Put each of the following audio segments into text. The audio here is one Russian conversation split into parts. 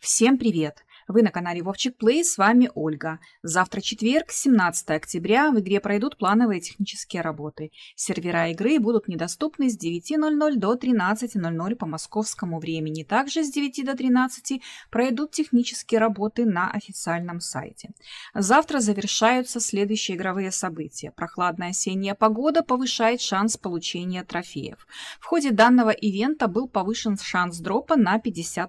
Всем привет! Вы на канале Вовчик Плей, с вами Ольга. Завтра четверг, 17 октября, в игре пройдут плановые технические работы. Сервера игры будут недоступны с 9.00 до 13.00 по московскому времени. Также с 9 до 13 пройдут технические работы на официальном сайте. Завтра завершаются следующие игровые события. Прохладная осенняя погода повышает шанс получения трофеев. В ходе данного ивента был повышен шанс дропа на 50%,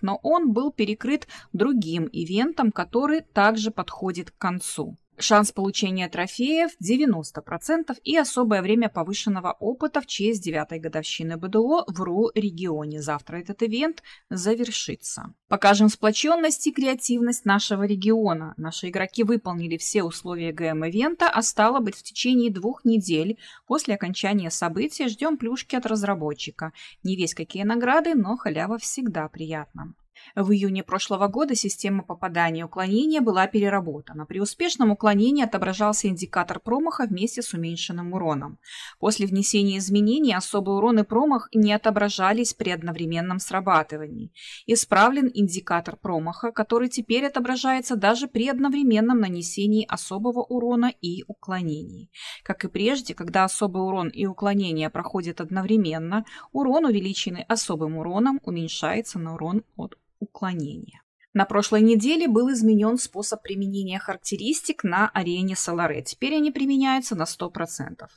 но он был перекрыт другим ивентам, который также подходит к концу. Шанс получения трофеев 90% и особое время повышенного опыта в честь 9 годовщины БДО в РУ-регионе. Завтра этот ивент завершится. Покажем сплоченность и креативность нашего региона. Наши игроки выполнили все условия ГМ-ивента, а стало быть в течение двух недель после окончания события ждем плюшки от разработчика. Не весь какие награды, но халява всегда приятна. В июне прошлого года система попадания и уклонения была переработана. При успешном уклонении отображался индикатор промаха вместе с уменьшенным уроном. После внесения изменений особый урон и промах не отображались при одновременном срабатывании. Исправлен индикатор промаха, который теперь отображается даже при одновременном нанесении особого урона и уклонений. Как и прежде, когда особый урон и уклонение проходят одновременно, урон, увеличенный особым уроном, уменьшается на урон от уклонения. На прошлой неделе был изменен способ применения характеристик на арене Solare. Теперь они применяются на 100%.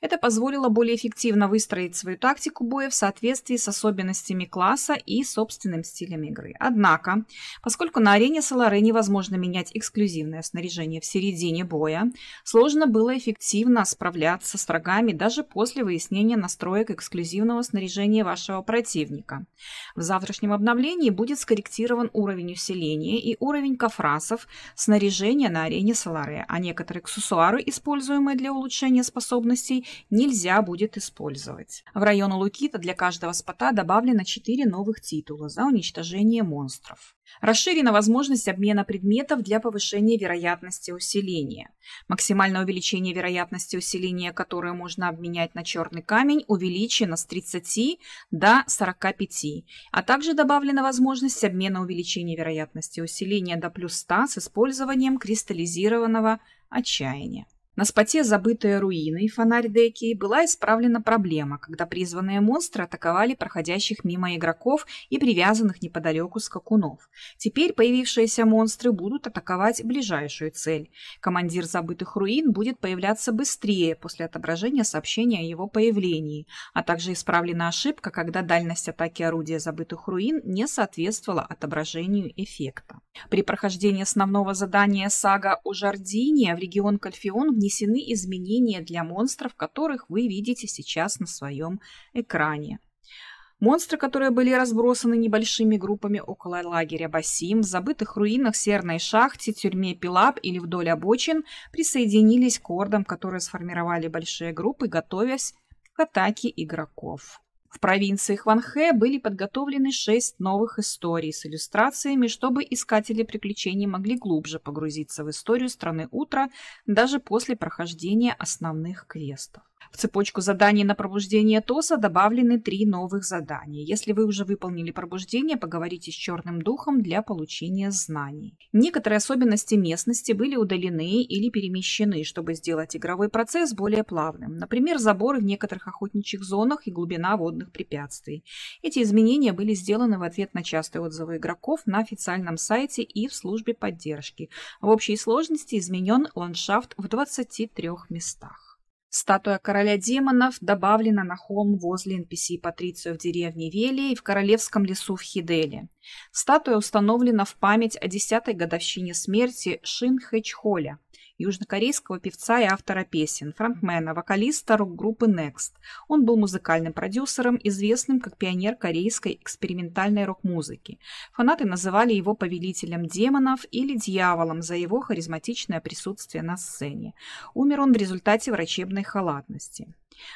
Это позволило более эффективно выстроить свою тактику боя в соответствии с особенностями класса и собственным стилем игры. Однако, поскольку на арене Солары невозможно менять эксклюзивное снаряжение в середине боя, сложно было эффективно справляться с врагами даже после выяснения настроек эксклюзивного снаряжения вашего противника. В завтрашнем обновлении будет скорректирован уровень усиления и уровень кафрасов снаряжения на арене Солары, а некоторые аксессуары, используемые для улучшения способностей возможностей нельзя будет использовать. В районе Лукита для каждого спота добавлено 4 новых титула за уничтожение монстров. Расширена возможность обмена предметов для повышения вероятности усиления. Максимальное увеличение вероятности усиления, которое можно обменять на черный камень, увеличено с 30 до 45, а также добавлена возможность обмена увеличения вероятности усиления до плюс 100 с использованием кристаллизированного отчаяния. На споте, забытая руиной, фонарь Деки, была исправлена проблема, когда призванные монстры атаковали проходящих мимо игроков и привязанных неподалеку скакунов. Теперь появившиеся монстры будут атаковать ближайшую цель. Командир забытых руин будет появляться быстрее после отображения сообщения о его появлении, а также исправлена ошибка, когда дальность атаки орудия забытых руин не соответствовала отображению эффекта. При прохождении основного задания сага о Жардине в регион Кальфион в внесены изменения для монстров, которых вы видите сейчас на своем экране. Монстры, которые были разбросаны небольшими группами около лагеря Басим, в забытых руинах серной шахте, тюрьме Пилап или вдоль обочин, присоединились к ордам, которые сформировали большие группы, готовясь к атаке игроков. В провинции Хванхэ были подготовлены шесть новых историй с иллюстрациями, чтобы искатели приключений могли глубже погрузиться в историю страны утра даже после прохождения основных квестов. В цепочку заданий на пробуждение ТОСа добавлены три новых задания. Если вы уже выполнили пробуждение, поговорите с черным духом для получения знаний. Некоторые особенности местности были удалены или перемещены, чтобы сделать игровой процесс более плавным. Например, заборы в некоторых охотничьих зонах и глубина водных препятствий. Эти изменения были сделаны в ответ на частые отзывы игроков на официальном сайте и в службе поддержки. В общей сложности изменен ландшафт в 23 местах. Статуя короля демонов добавлена на холм возле NPC Патрицию в деревне Вели в королевском лесу в Хиделе. Статуя установлена в память о 10-й годовщине смерти Шин Хэчхоля, южнокорейского певца и автора песен, фронтмена, вокалиста рок-группы Next. Он был музыкальным продюсером, известным как пионер корейской экспериментальной рок-музыки. Фанаты называли его повелителем демонов или дьяволом за его харизматичное присутствие на сцене. Умер он в результате врачебной халатности.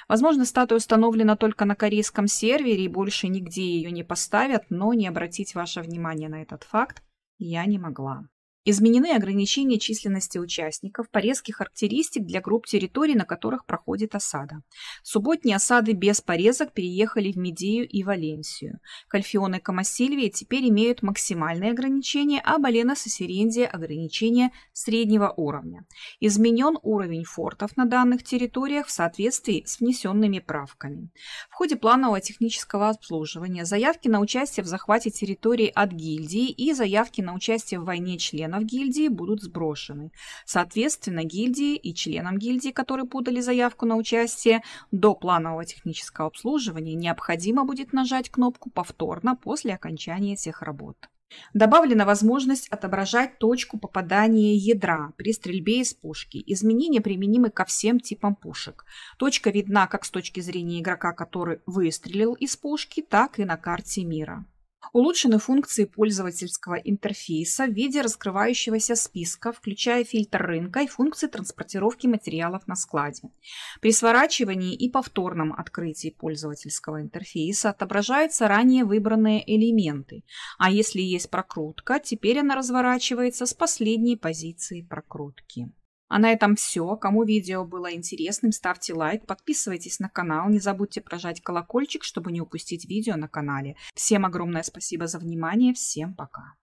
Возможно, статуя установлена только на корейском сервере и больше нигде ее не поставят, но не обратить ваше внимание на этот факт я не могла. Изменены ограничения численности участников, порезки характеристик для групп территорий, на которых проходит осада. Субботние осады без порезок переехали в Медею и Валенсию. Кальфион и Камасильвия теперь имеют максимальные ограничения, а Балена и Сирендия – ограничения среднего уровня. Изменен уровень фортов на данных территориях в соответствии с внесенными правками. В ходе планового технического обслуживания заявки на участие в захвате территории от гильдии и заявки на участие в войне членов членов гильдии будут сброшены. Соответственно, гильдии и членам гильдии, которые подали заявку на участие до планового технического обслуживания, необходимо будет нажать кнопку «Повторно» после окончания всех работ. Добавлена возможность отображать точку попадания ядра при стрельбе из пушки. Изменения применимы ко всем типам пушек. Точка видна как с точки зрения игрока, который выстрелил из пушки, так и на карте мира. Улучшены функции пользовательского интерфейса в виде раскрывающегося списка, включая фильтр рынка и функции транспортировки материалов на складе. При сворачивании и повторном открытии пользовательского интерфейса отображаются ранее выбранные элементы, а если есть прокрутка, теперь она разворачивается с последней позиции прокрутки. А на этом все. Кому видео было интересным, ставьте лайк, подписывайтесь на канал, не забудьте прожать колокольчик, чтобы не упустить видео на канале. Всем огромное спасибо за внимание, всем пока.